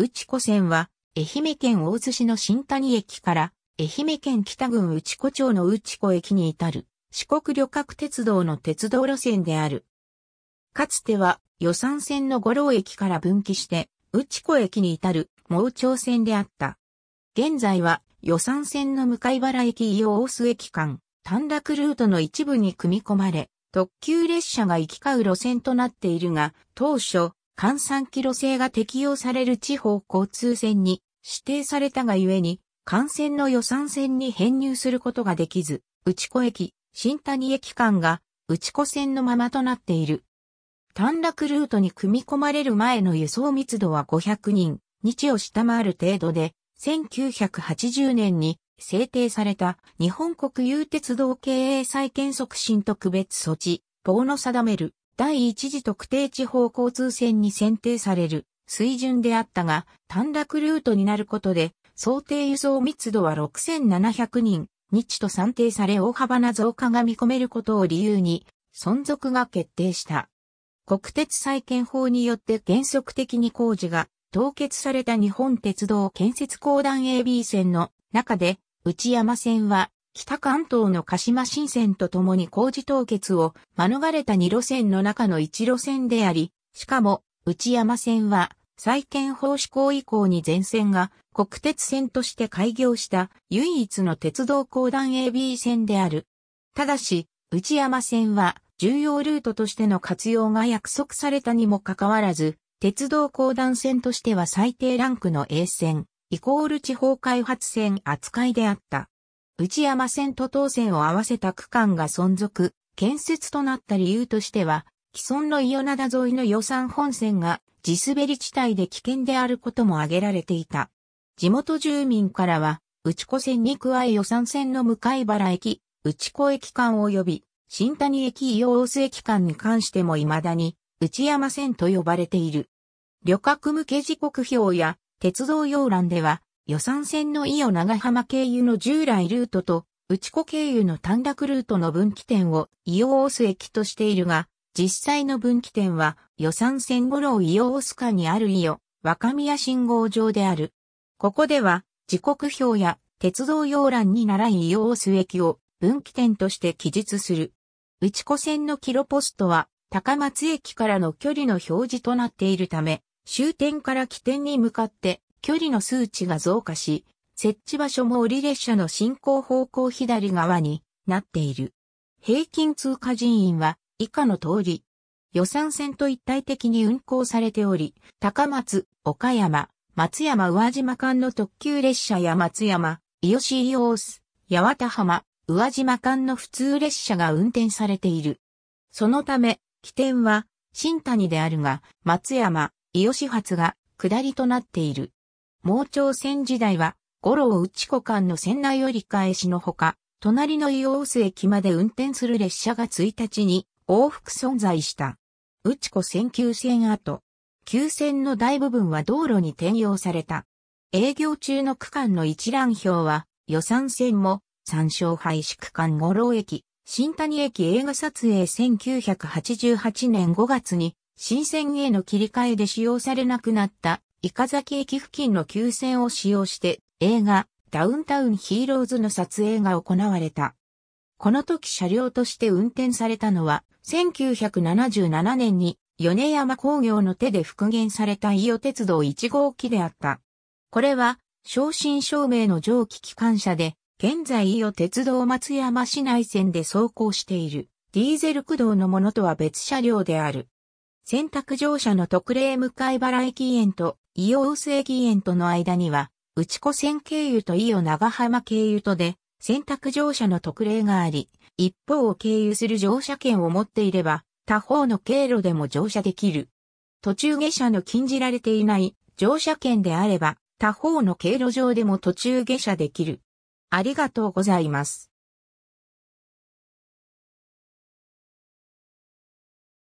内子線は、愛媛県大津市の新谷駅から、愛媛県北郡内子町の内子駅に至る、四国旅客鉄道の鉄道路線である。かつては、予算線の五郎駅から分岐して、内子駅に至る、盲町線であった。現在は、予算線の向原駅伊予大洲駅間、短絡ルートの一部に組み込まれ、特急列車が行き交う路線となっているが、当初、換算キロ制が適用される地方交通線に指定されたがゆえに、幹線の予算線に編入することができず、内子駅、新谷駅間が内子線のままとなっている。短絡ルートに組み込まれる前の輸送密度は500人、日を下回る程度で、1980年に制定された日本国有鉄道経営再建促進特別措置法の定める第一次特定地方交通線に選定される水準であったが、短絡ルートになることで、想定輸送密度は6700人、日と算定され大幅な増加が見込めることを理由に、存続が決定した。国鉄再建法によって原則的に工事が凍結された日本鉄道建設公団 AB 線の中で、内山線は北関東の鹿島新線と共に工事凍結を免れた2路線の中の1路線であり、しかも内山線は再建法施行以降に全線が国鉄線として開業した唯一の鉄道公団 AB 線である。ただし、内山線は重要ルートとしての活用が約束されたにもかかわらず、鉄道公団線としては最低ランクの A 線、イコール地方開発線扱いであった。内山線と東線を合わせた区間が存続、建設となった理由としては、既存の伊予灘沿いの予算本線が地滑り地帯で危険であることも挙げられていた。地元住民からは、内子線に加え予算線の向原駅、内子駅間及び、新谷駅伊予大須駅間に関しても未だに、内山線と呼ばれている。旅客向け時刻表や鉄道要欄では、予算線の伊予長浜経由の従来ルートと、内子経由の短絡ルートの分岐点を伊予大須駅としているが、実際の分岐点は予算線五郎伊予大須下にある伊予、若宮信号場である。ここでは、時刻表や鉄道要欄に習い伊予大須駅を分岐点として記述する。内子線のキロポストは、高松駅からの距離の表示となっているため、終点から起点に向かって距離の数値が増加し、設置場所も折列車の進行方向左側になっている。平均通過人員は以下の通り、予算線と一体的に運行されており、高松、岡山、松山宇和島間の特急列車や松山、伊予市伊予大須、八幡浜、宇和島間の普通列車が運転されている。そのため、起点は新谷であるが、松山、伊予始発が下りとなっている。盲腸線時代は、五郎内湖間の線内折り返しのほか、隣の硫黄洲駅まで運転する列車が1日に往復存在した。内湖線急線跡。急線の大部分は道路に転用された。営業中の区間の一覧表は、予算線も、三省廃止区間五郎駅、新谷駅映画撮影1988年5月に、新線への切り替えで使用されなくなった伊香崎駅付近の急線を使用して映画ダウンタウンヒーローズの撮影が行われた。この時車両として運転されたのは1977年に米山工業の手で復元された伊予鉄道1号機であった。これは正真正銘の蒸気機関車で現在伊予鉄道松山市内線で走行しているディーゼル駆動のものとは別車両である。選択乗車の特例向払い機縁と伊予大正駅園との間には、内子線経由と伊予長浜経由とで、選択乗車の特例があり、一方を経由する乗車券を持っていれば、他方の経路でも乗車できる。途中下車の禁じられていない乗車券であれば、他方の経路上でも途中下車できる。ありがとうございます。